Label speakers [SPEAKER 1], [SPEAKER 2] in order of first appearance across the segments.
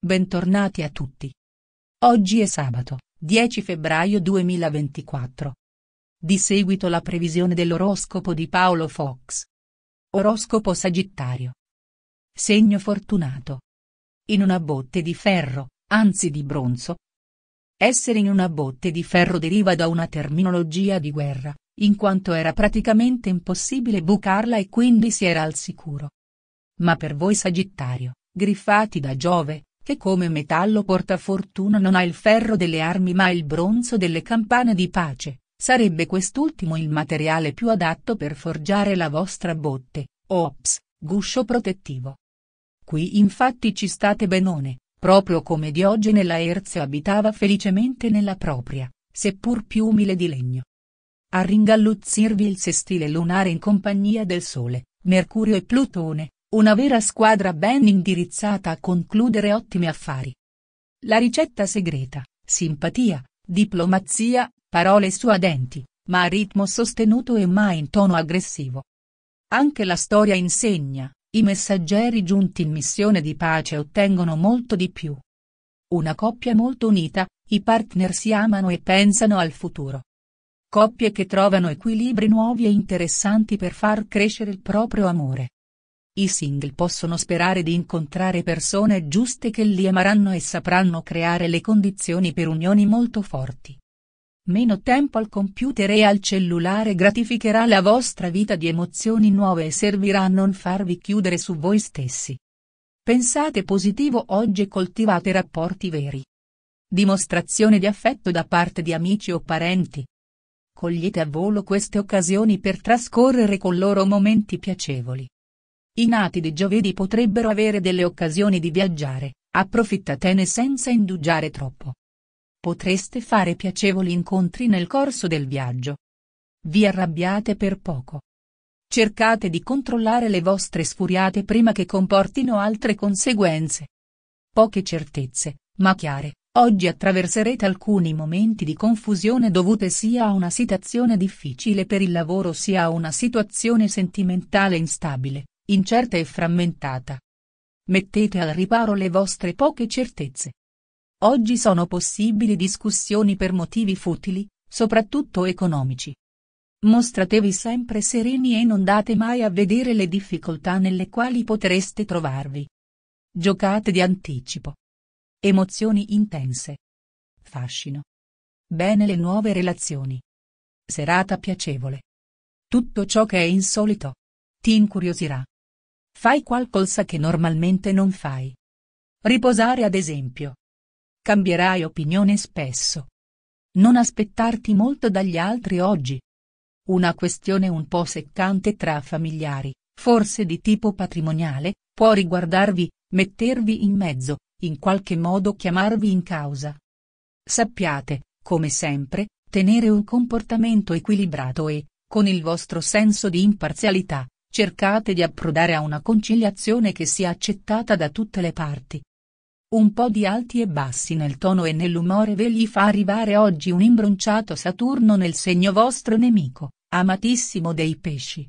[SPEAKER 1] Bentornati a tutti. Oggi è sabato, 10 febbraio 2024. Di seguito la previsione dell'oroscopo di Paolo Fox. Oroscopo Sagittario. Segno fortunato. In una botte di ferro, anzi di bronzo. Essere in una botte di ferro deriva da una terminologia di guerra, in quanto era praticamente impossibile bucarla e quindi si era al sicuro. Ma per voi Sagittario, griffati da Giove, che come metallo porta fortuna non ha il ferro delle armi ma il bronzo delle campane di pace, sarebbe quest'ultimo il materiale più adatto per forgiare la vostra botte, ops, guscio protettivo. Qui infatti ci state benone, proprio come Diogene Laerzio abitava felicemente nella propria, seppur più umile di legno. A ringalluzzirvi il sestile lunare in compagnia del Sole, Mercurio e Plutone, una vera squadra ben indirizzata a concludere ottimi affari. La ricetta segreta, simpatia, diplomazia, parole suadenti, ma a ritmo sostenuto e mai in tono aggressivo. Anche la storia insegna, i messaggeri giunti in missione di pace ottengono molto di più. Una coppia molto unita, i partner si amano e pensano al futuro. Coppie che trovano equilibri nuovi e interessanti per far crescere il proprio amore. I single possono sperare di incontrare persone giuste che li amaranno e sapranno creare le condizioni per unioni molto forti. Meno tempo al computer e al cellulare gratificherà la vostra vita di emozioni nuove e servirà a non farvi chiudere su voi stessi. Pensate positivo oggi e coltivate rapporti veri. Dimostrazione di affetto da parte di amici o parenti. Cogliete a volo queste occasioni per trascorrere con loro momenti piacevoli. I nati di giovedì potrebbero avere delle occasioni di viaggiare, approfittatene senza indugiare troppo. Potreste fare piacevoli incontri nel corso del viaggio. Vi arrabbiate per poco. Cercate di controllare le vostre sfuriate prima che comportino altre conseguenze. Poche certezze, ma chiare, oggi attraverserete alcuni momenti di confusione dovute sia a una situazione difficile per il lavoro sia a una situazione sentimentale instabile incerta e frammentata. Mettete al riparo le vostre poche certezze. Oggi sono possibili discussioni per motivi futili, soprattutto economici. Mostratevi sempre sereni e non date mai a vedere le difficoltà nelle quali potreste trovarvi. Giocate di anticipo. Emozioni intense. Fascino. Bene le nuove relazioni. Serata piacevole. Tutto ciò che è insolito. Ti incuriosirà. Fai qualcosa che normalmente non fai. Riposare ad esempio. Cambierai opinione spesso. Non aspettarti molto dagli altri oggi. Una questione un po' seccante tra familiari, forse di tipo patrimoniale, può riguardarvi, mettervi in mezzo, in qualche modo chiamarvi in causa. Sappiate, come sempre, tenere un comportamento equilibrato e, con il vostro senso di imparzialità, Cercate di approdare a una conciliazione che sia accettata da tutte le parti. Un po' di alti e bassi nel tono e nell'umore ve li fa arrivare oggi un imbronciato Saturno nel segno vostro nemico, amatissimo dei pesci.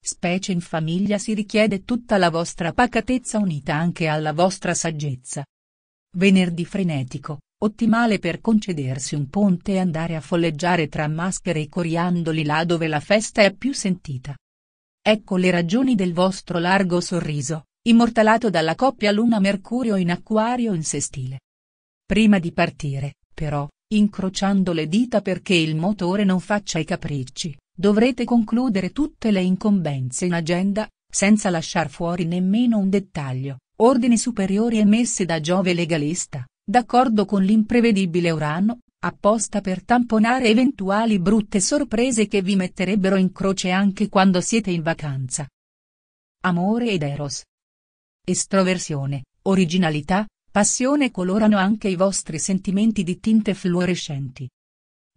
[SPEAKER 1] Specie in famiglia si richiede tutta la vostra pacatezza unita anche alla vostra saggezza. Venerdì frenetico, ottimale per concedersi un ponte e andare a folleggiare tra maschere e coriandoli là dove la festa è più sentita. Ecco le ragioni del vostro largo sorriso, immortalato dalla coppia Luna-Mercurio in acquario in sestile. Prima di partire, però, incrociando le dita perché il motore non faccia i capricci, dovrete concludere tutte le incombenze in agenda, senza lasciar fuori nemmeno un dettaglio, ordini superiori emessi da Giove legalista, d'accordo con l'imprevedibile Urano, apposta per tamponare eventuali brutte sorprese che vi metterebbero in croce anche quando siete in vacanza. Amore ed Eros. Estroversione, originalità, passione colorano anche i vostri sentimenti di tinte fluorescenti.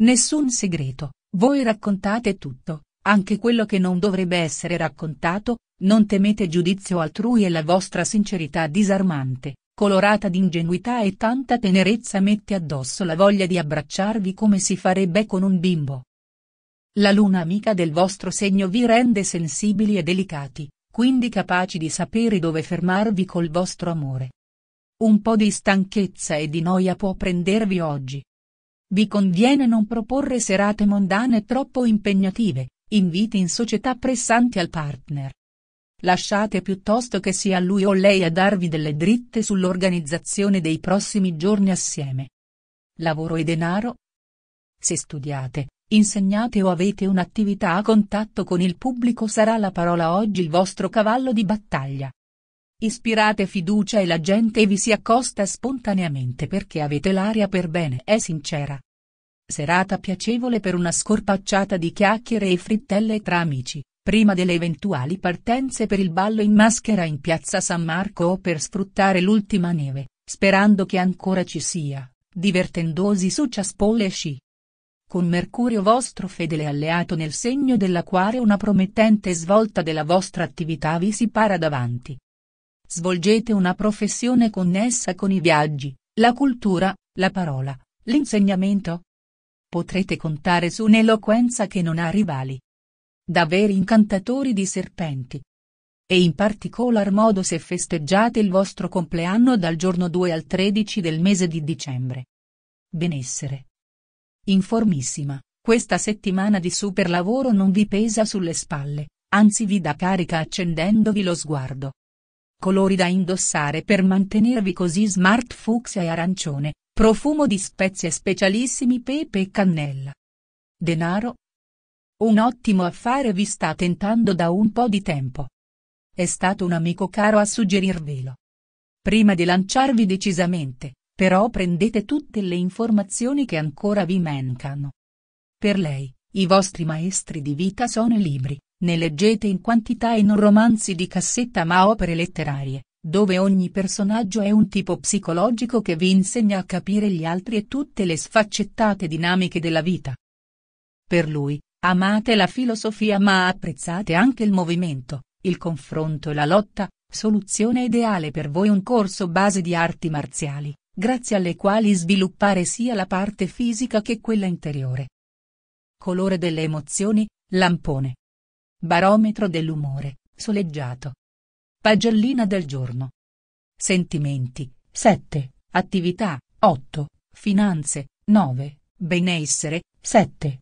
[SPEAKER 1] Nessun segreto, voi raccontate tutto, anche quello che non dovrebbe essere raccontato, non temete giudizio altrui e la vostra sincerità disarmante, colorata d'ingenuità e tanta tenerezza mette addosso la voglia di abbracciarvi come si farebbe con un bimbo. La luna amica del vostro segno vi rende sensibili e delicati, quindi capaci di sapere dove fermarvi col vostro amore. Un po' di stanchezza e di noia può prendervi oggi. Vi conviene non proporre serate mondane troppo impegnative, inviti in società pressanti al partner. Lasciate piuttosto che sia lui o lei a darvi delle dritte sull'organizzazione dei prossimi giorni assieme. Lavoro e denaro? Se studiate, insegnate o avete un'attività a contatto con il pubblico sarà la parola oggi il vostro cavallo di battaglia. Ispirate fiducia e la gente vi si accosta spontaneamente perché avete l'aria per bene e sincera. Serata piacevole per una scorpacciata di chiacchiere e frittelle tra amici, prima delle eventuali partenze per il ballo in maschera in piazza San Marco o per sfruttare l'ultima neve, sperando che ancora ci sia, divertendosi su ciaspole e sci. Con Mercurio vostro fedele alleato nel segno dell'acquario una promettente svolta della vostra attività vi si para davanti. Svolgete una professione connessa con i viaggi, la cultura, la parola, l'insegnamento. Potrete contare su un'eloquenza che non ha rivali, da veri incantatori di serpenti. E in particolar modo se festeggiate il vostro compleanno dal giorno 2 al 13 del mese di dicembre. Benessere. Informissima, questa settimana di super lavoro non vi pesa sulle spalle, anzi vi dà carica accendendovi lo sguardo. Colori da indossare per mantenervi così smart fucsia e arancione, profumo di spezie specialissimi pepe e cannella. Denaro, un ottimo affare vi sta tentando da un po' di tempo. È stato un amico caro a suggerirvelo. Prima di lanciarvi decisamente, però prendete tutte le informazioni che ancora vi mancano. Per lei, i vostri maestri di vita sono i libri, ne leggete in quantità e non romanzi di cassetta ma opere letterarie, dove ogni personaggio è un tipo psicologico che vi insegna a capire gli altri e tutte le sfaccettate dinamiche della vita. Per lui, Amate la filosofia ma apprezzate anche il movimento, il confronto e la lotta, soluzione ideale per voi un corso base di arti marziali, grazie alle quali sviluppare sia la parte fisica che quella interiore. Colore delle emozioni, lampone. Barometro dell'umore, soleggiato. Pagellina del giorno. Sentimenti, 7, attività, 8, finanze, 9, benessere, 7,